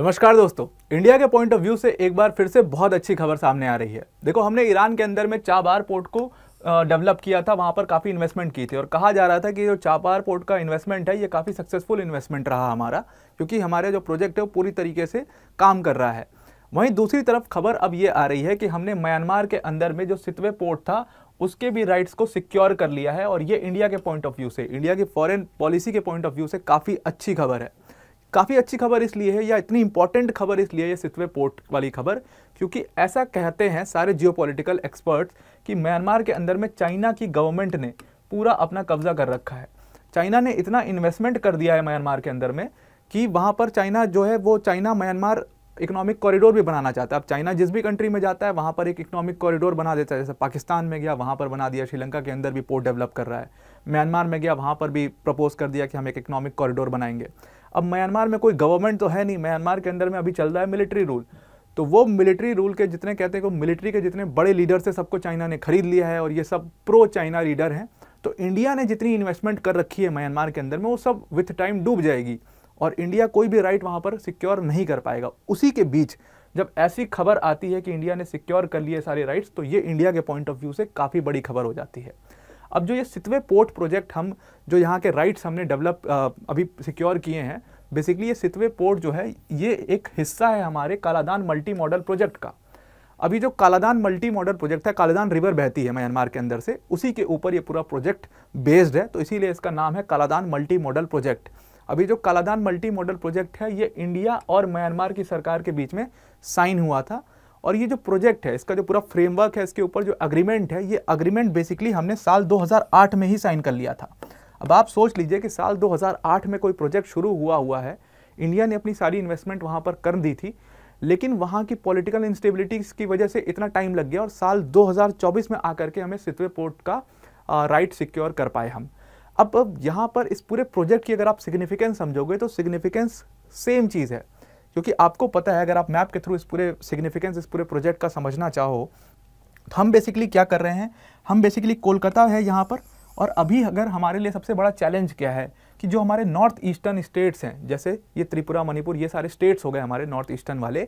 नमस्कार दोस्तों इंडिया के पॉइंट ऑफ व्यू से एक बार फिर से बहुत अच्छी खबर सामने आ रही है देखो हमने ईरान के अंदर में चाबार पोर्ट को डेवलप किया था वहाँ पर काफ़ी इन्वेस्टमेंट की थी और कहा जा रहा था कि जो चापार पोर्ट का इन्वेस्टमेंट है ये काफ़ी सक्सेसफुल इन्वेस्टमेंट रहा हमारा क्योंकि हमारे जो प्रोजेक्ट है वो पूरी तरीके से काम कर रहा है वहीं दूसरी तरफ खबर अब ये आ रही है कि हमने म्यांमार के अंदर में जो सितवे पोर्ट था उसके भी राइट्स को सिक्योर कर लिया है और ये इंडिया के पॉइंट ऑफ व्यू से इंडिया की फॉरन पॉलिसी के पॉइंट ऑफ व्यू से काफ़ी अच्छी खबर है काफ़ी अच्छी खबर इसलिए है या इतनी इंपॉर्टेंट खबर इसलिए है सितवे पोर्ट वाली खबर क्योंकि ऐसा कहते हैं सारे जियोपॉलिटिकल एक्सपर्ट्स कि म्यांमार के अंदर में चाइना की गवर्नमेंट ने पूरा अपना कब्जा कर रखा है चाइना ने इतना इन्वेस्टमेंट कर दिया है म्यांमार के अंदर में कि वहाँ पर चाइना जो है वो चाइना म्यांमार इकोनॉमिक कॉरिडोर भी बनाना चाहता है अब चाइना जिस भी कंट्री में जाता है वहाँ पर एक इकोनॉमिक कॉरिडोर बना देता है जैसे पाकिस्तान में गया वहाँ पर बना दिया श्रीलंका के अंदर भी पोर्ट डेवलप कर रहा है म्यांमार में गया वहाँ पर भी प्रपोज कर दिया कि हम एक इकोनॉमिक कॉरिडोर बनाएंगे अब म्यांमार में कोई गवर्नमेंट तो है नहीं म्यांमार के अंदर में अभी चल रहा है मिलिट्री रूल तो वो मिलिट्री रूल के जितने कहते हैं कि मिलिट्री के जितने बड़े लीडर से सबको चाइना ने खरीद लिया है और ये सब प्रो चाइना लीडर हैं तो इंडिया ने जितनी इन्वेस्टमेंट कर रखी है म्यांमार के अंदर में वो सब विथ टाइम डूब जाएगी और इंडिया कोई भी राइट वहाँ पर सिक्योर नहीं कर पाएगा उसी के बीच जब ऐसी खबर आती है कि इंडिया ने सिक्योर कर लिए सारे राइट्स तो ये इंडिया के पॉइंट ऑफ व्यू से काफ़ी बड़ी खबर हो जाती है अब जो ये सितवे पोर्ट प्रोजेक्ट हम जो यहाँ के राइट्स हमने डेवलप अभी सिक्योर किए हैं बेसिकली ये सितवे पोर्ट जो है ये एक हिस्सा है हमारे कालादान मल्टी मॉडल प्रोजेक्ट का अभी जो कालादान मल्टी मॉडल प्रोजेक्ट है कालादान रिवर बहती है म्यांमार के अंदर से उसी के ऊपर ये पूरा प्रोजेक्ट बेस्ड है तो इसीलिए इसका नाम है कालादान मल्टी मॉडल प्रोजेक्ट अभी जो कालादान मल्टी मॉडल प्रोजेक्ट है ये इंडिया और म्यांमार की सरकार के बीच में साइन हुआ था और ये जो प्रोजेक्ट है इसका जो पूरा फ्रेमवर्क है इसके ऊपर जो अग्रीमेंट है ये अग्रीमेंट बेसिकली हमने साल 2008 में ही साइन कर लिया था अब आप सोच लीजिए कि साल 2008 में कोई प्रोजेक्ट शुरू हुआ हुआ है इंडिया ने अपनी सारी इन्वेस्टमेंट वहाँ पर कर दी थी लेकिन वहाँ की पॉलिटिकल इंस्टेबिलिटीज़ की वजह से इतना टाइम लग गया और साल दो में आकर के हमें सितवे पोर्ट का राइट सिक्योर कर पाए हम अब अब यहाँ पर इस पूरे प्रोजेक्ट की अगर आप सिग्निफिकेंस समझोगे तो सिग्निफिकेंस सेम चीज़ है क्योंकि आपको पता है अगर आप मैप के थ्रू इस पूरे सिग्निफिकेंस इस पूरे प्रोजेक्ट का समझना चाहो तो हम बेसिकली क्या कर रहे हैं हम बेसिकली कोलकाता है यहाँ पर और अभी अगर हमारे लिए सबसे बड़ा चैलेंज क्या है कि जो हमारे नॉर्थ ईस्टर्न स्टेट्स हैं जैसे ये त्रिपुरा मणिपुर ये सारे स्टेट्स हो गए हमारे नॉर्थ ईस्टर्न वाले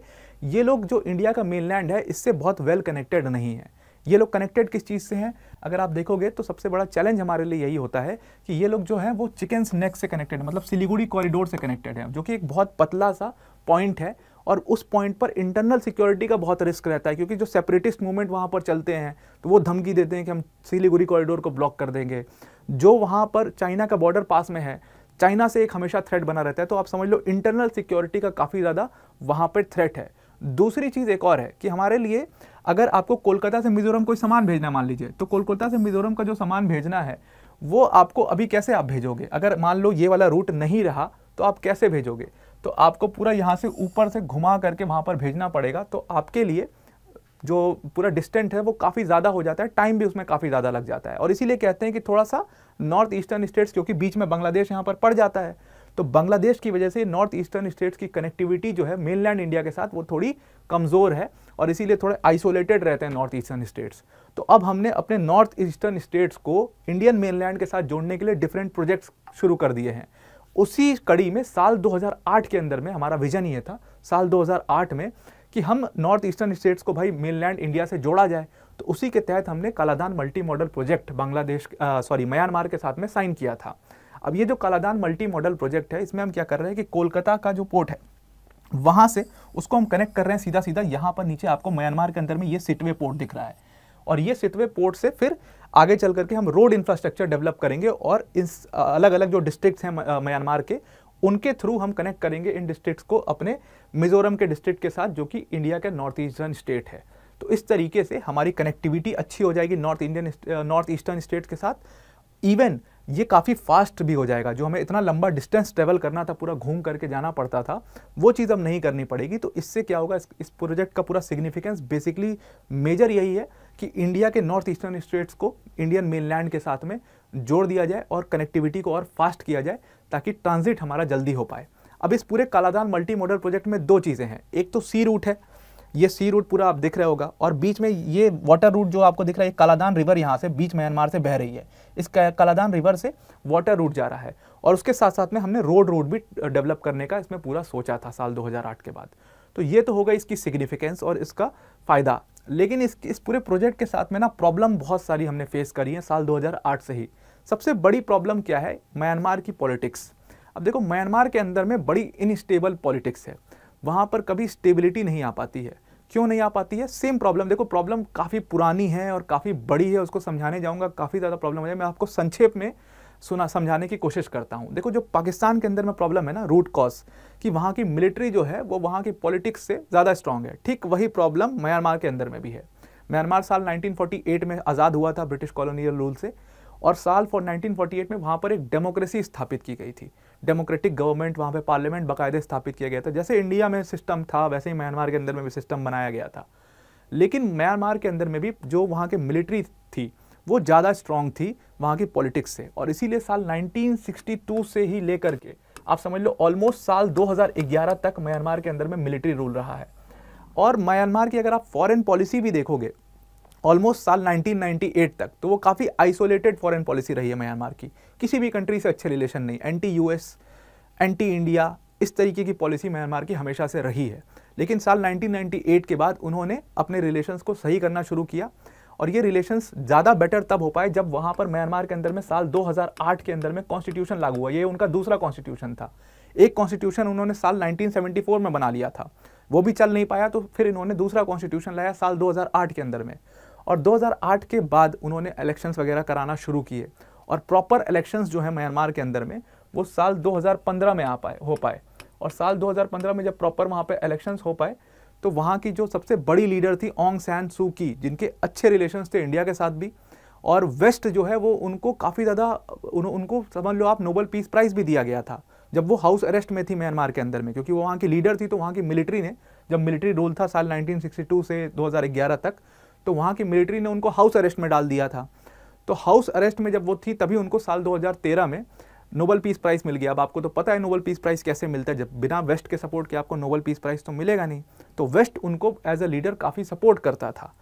ये लोग जो इंडिया का मेन लैंड है इससे बहुत वेल कनेक्टेड नहीं है ये लोग कनेक्टेड किस चीज़ से हैं अगर आप देखोगे तो सबसे बड़ा चैलेंज हमारे लिए यही होता है कि ये लोग जो हैं वो चिकन्स नेक से कनेक्टेड है मतलब सिलीगुड़ी कॉरिडोर से कनेक्टेड है जो कि एक बहुत पतला सा पॉइंट है और उस पॉइंट पर इंटरनल सिक्योरिटी का बहुत रिस्क रहता है क्योंकि जो सेपरेटिस्ट मूवमेंट वहाँ पर चलते हैं तो वो धमकी देते हैं कि हम सिलीगुड़ी कॉरिडोर को ब्लॉक कर देंगे जो वहाँ पर चाइना का बॉर्डर पास में है चाइना से एक हमेशा थ्रेट बना रहता है तो आप समझ लो इंटरनल सिक्योरिटी का काफ़ी ज़्यादा वहाँ पर थ्रेट है दूसरी चीज़ एक और है कि हमारे लिए अगर आपको कोलकाता से मिजोरम कोई सामान भेजना मान लीजिए तो कोलकाता से मिजोरम का जो सामान भेजना है वो आपको अभी कैसे आप भेजोगे अगर मान लो ये वाला रूट नहीं रहा तो आप कैसे भेजोगे तो आपको पूरा यहाँ से ऊपर से घुमा करके वहाँ पर भेजना पड़ेगा तो आपके लिए जो पूरा डिस्टेंट है वो काफ़ी ज़्यादा हो जाता है टाइम भी उसमें काफ़ी ज़्यादा लग जाता है और इसीलिए कहते हैं कि थोड़ा सा नॉर्थ ईस्टर्न स्टेट्स क्योंकि बीच में बांग्लादेश यहाँ पर पड़ जाता है तो बांग्लादेश की वजह से नॉर्थ ईस्टर्न स्टेट्स की कनेक्टिविटी जो है मेनलैंड इंडिया के साथ वो थोड़ी कमज़ोर है और इसीलिए थोड़े आइसोलेटेड रहते हैं नॉर्थ ईस्टर्न स्टेट्स तो अब हमने अपने नॉर्थ ईस्टर्न स्टेट्स को इंडियन मेनलैंड के साथ जोड़ने के लिए डिफरेंट प्रोजेक्ट्स शुरू कर दिए हैं उसी कड़ी में साल 2008 के अंदर में हमारा विजन ये था साल 2008 में कि हम नॉर्थ ईस्टर्न स्टेट्स को भाई मेनलैंड इंडिया से जोड़ा जाए तो उसी के तहत हमने Kaladan multi modal project Bangladesh sorry Myanmar के साथ में साइन किया था अब ये जो कालादान मल्टी मॉडल प्रोजेक्ट है इसमें हम क्या कर रहे हैं कि कोलकाता का जो पोर्ट है वहां से उसको हम कनेक्ट कर रहे हैं सीधा सीधा यहाँ पर नीचे आपको म्यांमार के अंदर में ये सिटवे पोर्ट दिख रहा है और ये सिटवे पोर्ट से फिर आगे चल करके हम रोड इंफ्रास्ट्रक्चर डेवलप करेंगे और इस अलग अलग जो डिस्ट्रिक्ट हैं म्यांमार के उनके थ्रू हम कनेक्ट करेंगे इन डिस्ट्रिक्ट को अपने मिजोरम के डिस्ट्रिक्ट के साथ जो कि इंडिया के नॉर्थ ईस्टर्न स्टेट है तो इस तरीके से हमारी कनेक्टिविटी अच्छी हो जाएगी north Indian north eastern state के साथ इवन ये काफ़ी फास्ट भी हो जाएगा जो हमें इतना लंबा डिस्टेंस ट्रेवल करना था पूरा घूम करके जाना पड़ता था वो चीज़ अब नहीं करनी पड़ेगी तो इससे क्या होगा इस, इस प्रोजेक्ट का पूरा सिग्निफिकेंस बेसिकली मेजर यही है कि इंडिया के नॉर्थ ईस्टर्न स्टेट्स को इंडियन मेनलैंड के साथ में जोड़ दिया जाए और कनेक्टिविटी को और फास्ट किया जाए ताकि ट्रांजिट हमारा जल्दी हो पाए अब इस पूरे कालादान मल्टी मॉडल प्रोजेक्ट में दो चीज़ें हैं एक तो सी रूट है ये सी रूट पूरा आप दिख रहे होगा और बीच में ये वाटर रूट जो आपको दिख रहा है कालादान रिवर यहाँ से बीच म्यांमार से बह रही है इस कालादान रिवर से वाटर रूट जा रहा है और उसके साथ साथ में हमने रोड रोड भी डेवलप करने का इसमें पूरा सोचा था साल 2008 के बाद तो ये तो होगा इसकी सिग्निफिकेंस और इसका फ़ायदा लेकिन इस इस पूरे प्रोजेक्ट के साथ में ना प्रॉब्लम बहुत सारी हमने फेस करी है साल 2008 से ही सबसे बड़ी प्रॉब्लम क्या है म्यांमार की पॉलिटिक्स अब देखो म्यांमार के अंदर में बड़ी इनस्टेबल पॉलिटिक्स है वहाँ पर कभी स्टेबिलिटी नहीं आ पाती है क्यों नहीं आ पाती है सेम प्रॉब्लम देखो प्रॉब्लम काफ़ी पुरानी है और काफ़ी बड़ी है उसको समझाने जाऊँगा काफ़ी ज़्यादा प्रॉब्लम हो जाए मैं आपको संक्षेप में सुना समझाने की कोशिश करता हूँ देखो जो पाकिस्तान के अंदर में प्रॉब्लम है ना रूट कॉज कि वहाँ की मिलिट्री जो है वो वहाँ की पॉलिटिक्स से ज़्यादा स्ट्रांग है ठीक वही प्रॉब्लम म्यांमार के अंदर में भी है म्यांमार साल 1948 में आज़ाद हुआ था ब्रिटिश कॉलोनियल रूल से और साल फॉर 1948 में वहाँ पर एक डेमोक्रेसी स्थापित की गई थी डेमोक्रेटिक गवर्नमेंट वहाँ पे पार्लियामेंट बाकायदे स्थापित किया गया था जैसे इंडिया में सिस्टम था वैसे ही म्यांमार के अंदर में भी सिस्टम बनाया गया था लेकिन म्यांमार के अंदर में भी जो वहाँ की मिलिट्री थी वो ज़्यादा स्ट्रांग थी वहाँ की पॉलिटिक्स से और इसीलिए साल 1962 से ही लेकर के आप समझ लो ऑलमोस्ट साल 2011 तक म्यांमार के अंदर में मिलिट्री रूल रहा है और म्यांमार की अगर आप फॉरेन पॉलिसी भी देखोगे ऑलमोस्ट साल 1998 तक तो वो काफ़ी आइसोलेटेड फॉरेन पॉलिसी रही है म्यांमार की किसी भी कंट्री से अच्छे रिलेशन नहीं एंटी यूएस एंटी इंडिया इस तरीके की पॉलिसी म्यांमार की हमेशा से रही है लेकिन साल 1998 के बाद उन्होंने अपने रिलेशंस को सही करना शुरू किया और ये रिलेशंस ज़्यादा बेटर तब हो पाए जब वहाँ पर म्यांमार के अंदर में साल 2008 के अंदर में कॉन्स्टिट्यूशन लागू हुआ ये उनका दूसरा कॉन्स्टिट्यूशन था एक कॉन्स्टिट्यूशन उन्होंने साल 1974 में बना लिया था वो भी चल नहीं पाया तो फिर इन्होंने दूसरा कॉन्स्टिट्यूशन लाया साल 2008 के अंदर में और 2008 के बाद उन्होंने इलेक्शंस वगैरह कराना शुरू किए और प्रॉपर इलेक्शंस जो है म्यांमार के अंदर में वो साल 2015 में आ पाए हो पाए और साल 2015 में जब प्रॉपर वहाँ पे इलेक्शंस हो पाए तो वहाँ की जो सबसे बड़ी लीडर थी ओंग सैन सू की जिनके अच्छे रिलेशंस थे इंडिया के साथ भी और वेस्ट जो है वो उनको काफ़ी ज़्यादा उन, उनको समझ लो आप नोबल पीस प्राइज़ भी दिया गया था जब वो हाउस अरेस्ट में थी म्यांमार के अंदर में क्योंकि वो वहाँ की लीडर थी तो वहाँ की मिलिट्री ने जब मिलिट्री रूल था साल 1962 से 2011 तक तो वहाँ की मिलिट्री ने उनको हाउस अरेस्ट में डाल दिया था तो हाउस अरेस्ट में जब वो थी तभी उनको साल 2013 में नोबल पीस प्राइज़ मिल गया अब आपको तो पता है नोबल पीस प्राइज़ कैसे मिलता है जब बिना वेस्ट के सपोर्ट के आपको नोबल पीस प्राइज़ तो मिलेगा नहीं तो वेस्ट उनको एज ए लीडर काफ़ी सपोर्ट करता था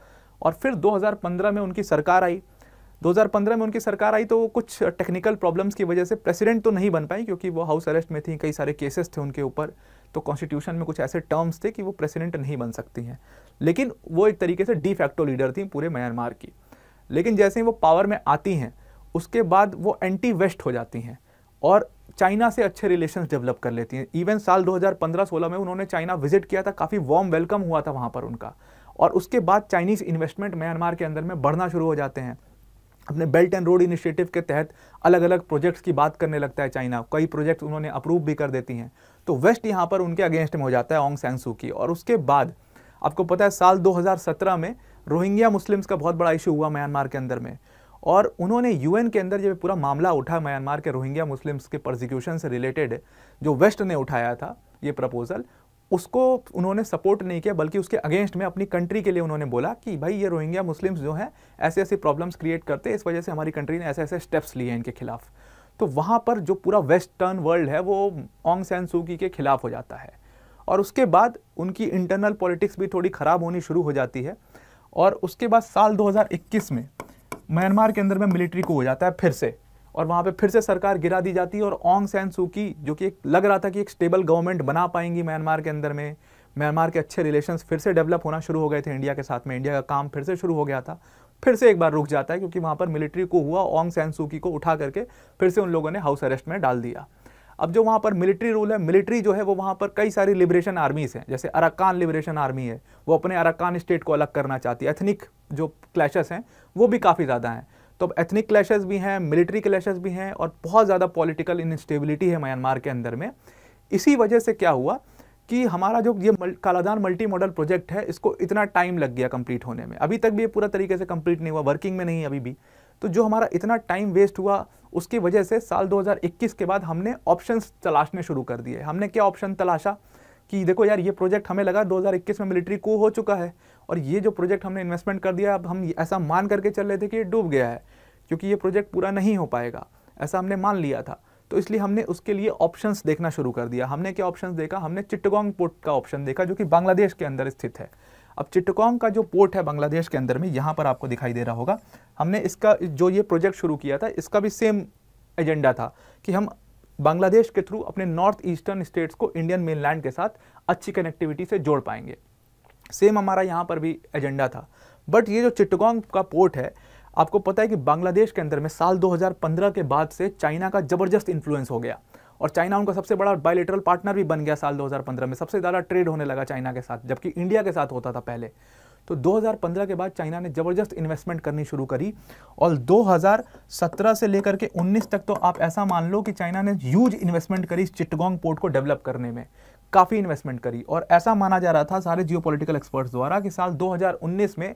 और फिर 2015 में उनकी सरकार आई 2015 में उनकी सरकार आई तो कुछ टेक्निकल प्रॉब्लम्स की वजह से प्रेसिडेंट तो नहीं बन पाई क्योंकि वो हाउस अरेस्ट में थी कई सारे केसेस थे उनके ऊपर तो कॉन्स्टिट्यूशन में कुछ ऐसे टर्म्स थे कि वो प्रेसिडेंट नहीं बन सकती हैं लेकिन वो एक तरीके से डी फैक्टो लीडर थी पूरे म्यांमार की लेकिन जैसे ही वो पावर में आती हैं उसके बाद वो एंटी वेस्ट हो जाती हैं और चाइना से अच्छे रिलेशन डेवलप कर लेती हैं इवन साल 2015-16 में उन्होंने चाइना विजिट किया था काफ़ी वार्म वेलकम हुआ था वहाँ पर उनका और उसके बाद चाइनीज़ इन्वेस्टमेंट म्यांमार के अंदर में बढ़ना शुरू हो जाते हैं अपने बेल्ट एंड रोड इनिशिएटिव के तहत अलग अलग प्रोजेक्ट्स की बात करने लगता है चाइना कई प्रोजेक्ट्स उन्होंने अप्रूव भी कर देती हैं तो वेस्ट यहाँ पर उनके अगेंस्ट में हो जाता है ओंग सेंसू की और उसके बाद आपको पता है साल 2017 में रोहिंग्या मुस्लिम्स का बहुत बड़ा इशू हुआ म्यांमार के अंदर में और उन्होंने यू के अंदर जब पूरा मामला उठा म्यांमार के रोहिंग्या मुस्लिम्स के प्रोजिक्यूशन से रिलेटेड जो वेस्ट ने उठाया था ये प्रपोजल उसको उन्होंने सपोर्ट नहीं किया बल्कि उसके अगेंस्ट में अपनी कंट्री के लिए उन्होंने बोला कि भाई ये रोहिंग्या मुस्लिम्स जो हैं ऐसे ऐसे प्रॉब्लम्स क्रिएट करते इस वजह से हमारी कंट्री ने ऐसे ऐसे स्टेप्स लिए हैं इनके खिलाफ तो वहाँ पर जो पूरा वेस्टर्न वर्ल्ड है वो ओंग सैन सूकी के खिलाफ हो जाता है और उसके बाद उनकी इंटरनल पॉलिटिक्स भी थोड़ी ख़राब होनी शुरू हो जाती है और उसके बाद साल 2021 में म्यांमार के अंदर में मिलिट्री को हो जाता है फिर से और वहाँ पे फिर से सरकार गिरा दी जाती है और ओंग सैन सू की जो कि एक लग रहा था कि एक स्टेबल गवर्नमेंट बना पाएंगी म्यांमार के अंदर में म्यांमार के अच्छे रिलेशंस फिर से डेवलप होना शुरू हो गए थे इंडिया के साथ में इंडिया का काम फिर से शुरू हो गया था फिर से एक बार रुक जाता है क्योंकि वहाँ पर मिलिट्री को हुआ ओंग सैन सूकी को उठा करके फिर से उन लोगों ने हाउस अरेस्ट में डाल दिया अब जो वहाँ पर मिलिट्री रूल है मिलिट्री जो है वो वहाँ पर कई सारी लिबरेशन आर्मीज़ हैं जैसे अराकान लिबरेशन आर्मी है वो अपने अराकान स्टेट को अलग करना चाहती है एथनिक जो क्लैशेस हैं वो भी काफ़ी ज़्यादा हैं तो अब एथनिक क्लैशेस भी हैं मिलिट्री क्लैशेस भी हैं और बहुत ज़्यादा पॉलिटिकल इनस्टेबिलिटी है म्यांमार के अंदर में इसी वजह से क्या हुआ कि हमारा जो ये मल, कालादान मल्टी मॉडल प्रोजेक्ट है इसको इतना टाइम लग गया कंप्लीट होने में अभी तक भी ये पूरा तरीके से कंप्लीट नहीं हुआ वर्किंग में नहीं अभी भी तो जो हमारा इतना टाइम वेस्ट हुआ उसकी वजह से साल 2021 के बाद हमने ऑप्शंस तलाशने शुरू कर दिए हमने क्या ऑप्शन तलाशा कि देखो यार ये प्रोजेक्ट हमें लगा 2021 में मिलिट्री को हो चुका है और ये जो प्रोजेक्ट हमने इन्वेस्टमेंट कर दिया अब हम ऐसा मान करके चल रहे थे कि ये डूब गया है क्योंकि ये प्रोजेक्ट पूरा नहीं हो पाएगा ऐसा हमने मान लिया था तो इसलिए हमने उसके लिए ऑप्शंस देखना शुरू कर दिया हमने क्या ऑप्शंस देखा हमने चिट्टगोंग पोर्ट का ऑप्शन देखा जो कि बांग्लादेश के अंदर स्थित है अब चिट्टगोंग का जो पोर्ट है बांग्लादेश के अंदर में यहाँ पर आपको दिखाई दे रहा होगा हमने इसका जो ये प्रोजेक्ट शुरू किया था इसका भी सेम एजेंडा था कि हम बांग्लादेश के थ्रू अपने नॉर्थ ईस्टर्न स्टेट्स को इंडियन मेनलैंड के साथ अच्छी कनेक्टिविटी से जोड़ पाएंगे सेम हमारा यहाँ पर भी एजेंडा था बट ये जो चिट्टोंग का पोर्ट है आपको पता है कि बांग्लादेश के अंदर में साल 2015 के बाद से चाइना का ज़बरदस्त इन्फ्लुएंस हो गया और चाइना उनका सबसे बड़ा बायोलेटरल पार्टनर भी बन गया साल 2015 में सबसे ज़्यादा ट्रेड होने लगा चाइना के साथ जबकि इंडिया के साथ होता था पहले तो 2015 के बाद चाइना ने ज़बरदस्त इन्वेस्टमेंट करनी शुरू करी और 2017 से लेकर के 19 तक तो आप ऐसा मान लो कि चाइना ने ह्यूज इन्वेस्टमेंट करी इस चिटगोंग पोर्ट को डेवलप करने में काफ़ी इन्वेस्टमेंट करी और ऐसा माना जा रहा था सारे जियो एक्सपर्ट्स द्वारा कि साल 2019 में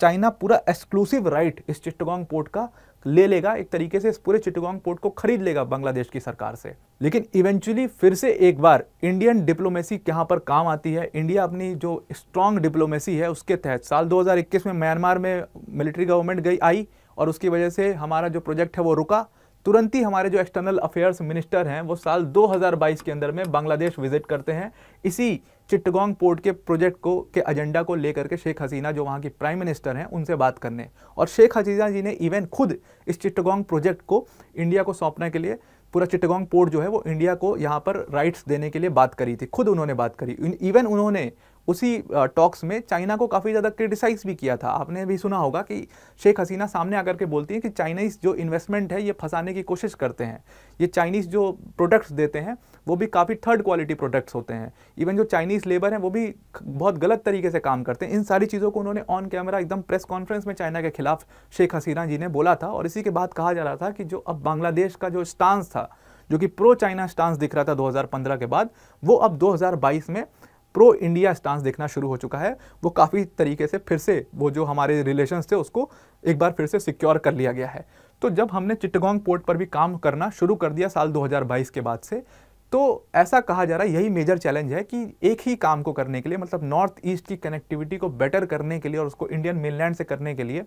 चाइना पूरा एक्सक्लूसिव राइट इस चिट्टगोंग पोर्ट का ले लेगा एक तरीके से इस पूरे चिट्टगोंग पोर्ट को खरीद लेगा बांग्लादेश की सरकार से लेकिन इवेंचुअली फिर से एक बार इंडियन डिप्लोमेसी कहाँ पर काम आती है इंडिया अपनी जो स्ट्रांग डिप्लोमेसी है उसके तहत साल 2021 में म्यांमार में मिलिट्री गवर्नमेंट गई आई और उसकी वजह से हमारा जो प्रोजेक्ट है वो रुका तुरंत ही हमारे जो एक्सटर्नल अफेयर्स मिनिस्टर हैं वो साल 2022 के अंदर में बांग्लादेश विजिट करते हैं इसी चिट्टगोंग पोर्ट के प्रोजेक्ट को के एजेंडा को लेकर के शेख हसीना जो वहाँ की प्राइम मिनिस्टर हैं उनसे बात करने और शेख हसीना जी ने इवन खुद इस चिट्टगोंग प्रोजेक्ट को इंडिया को सौंपने के लिए पूरा चिट्टगोंग पोर्ट जो है वो इंडिया को यहाँ पर राइट्स देने के लिए बात करी थी खुद उन्होंने बात करी इवन उन्होंने उसी टॉक्स में चाइना को काफ़ी ज़्यादा क्रिटिसाइज भी किया था आपने भी सुना होगा कि शेख हसीना सामने आकर के बोलती हैं कि चाइनीज़ जो इन्वेस्टमेंट है ये फंसाने की कोशिश करते हैं ये चाइनीज़ जो प्रोडक्ट्स देते हैं वो भी काफ़ी थर्ड क्वालिटी प्रोडक्ट्स होते हैं इवन जो चाइनीज़ लेबर हैं वो भी बहुत गलत तरीके से काम करते हैं इन सारी चीज़ों को उन्होंने ऑन कैमरा एकदम प्रेस कॉन्फ्रेंस में चाइना के खिलाफ शेख हसीना जी ने बोला था और इसी के बाद कहा जा रहा था कि जो अब बांग्लादेश का जो स्टांस था जो कि प्रो चाइना स्टांस दिख रहा था 2015 के बाद वो अब 2022 में प्रो इंडिया स्टांस देखना शुरू हो चुका है वो काफ़ी तरीके से फिर से वो जो हमारे रिलेशन थे उसको एक बार फिर से सिक्योर कर लिया गया है तो जब हमने चिट्टोंग पोर्ट पर भी काम करना शुरू कर दिया साल 2022 के बाद से तो ऐसा कहा जा रहा है यही मेजर चैलेंज है कि एक ही काम को करने के लिए मतलब नॉर्थ ईस्ट की कनेक्टिविटी को बेटर करने के लिए और उसको इंडियन मेनलैंड से करने के लिए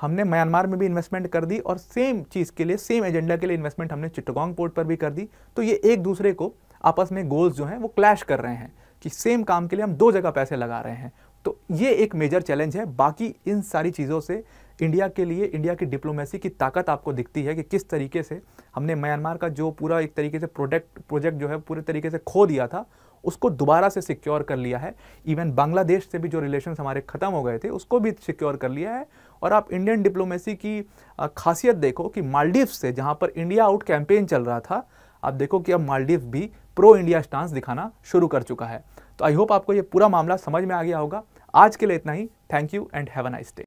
हमने म्यांमार में भी इन्वेस्टमेंट कर दी और सेम चीज़ के लिए सेम एजेंडा के लिए इन्वेस्टमेंट हमने चिट्टोंग पोर्ट पर भी कर दी तो ये एक दूसरे को आपस में गोल्स जो हैं वो क्लैश कर रहे हैं कि सेम काम के लिए हम दो जगह पैसे लगा रहे हैं तो ये एक मेजर चैलेंज है बाकी इन सारी चीज़ों से इंडिया के लिए इंडिया की डिप्लोमेसी की ताकत आपको दिखती है कि किस तरीके से हमने म्यांमार का जो पूरा एक तरीके से प्रोडक्ट प्रोजेक्ट जो है पूरे तरीके से खो दिया था उसको दोबारा से सिक्योर कर लिया है इवन बांग्लादेश से भी जो रिलेशन हमारे ख़त्म हो गए थे उसको भी सिक्योर कर लिया है और आप इंडियन डिप्लोमेसी की खासियत देखो कि मालदीव से जहाँ पर इंडिया आउट कैंपेन चल रहा था आप देखो कि अब मालदीव भी प्रो इंडिया स्टांस दिखाना शुरू कर चुका है तो आई होप आपको ये पूरा मामला समझ में आ गया होगा आज के लिए इतना ही thank you and have a nice day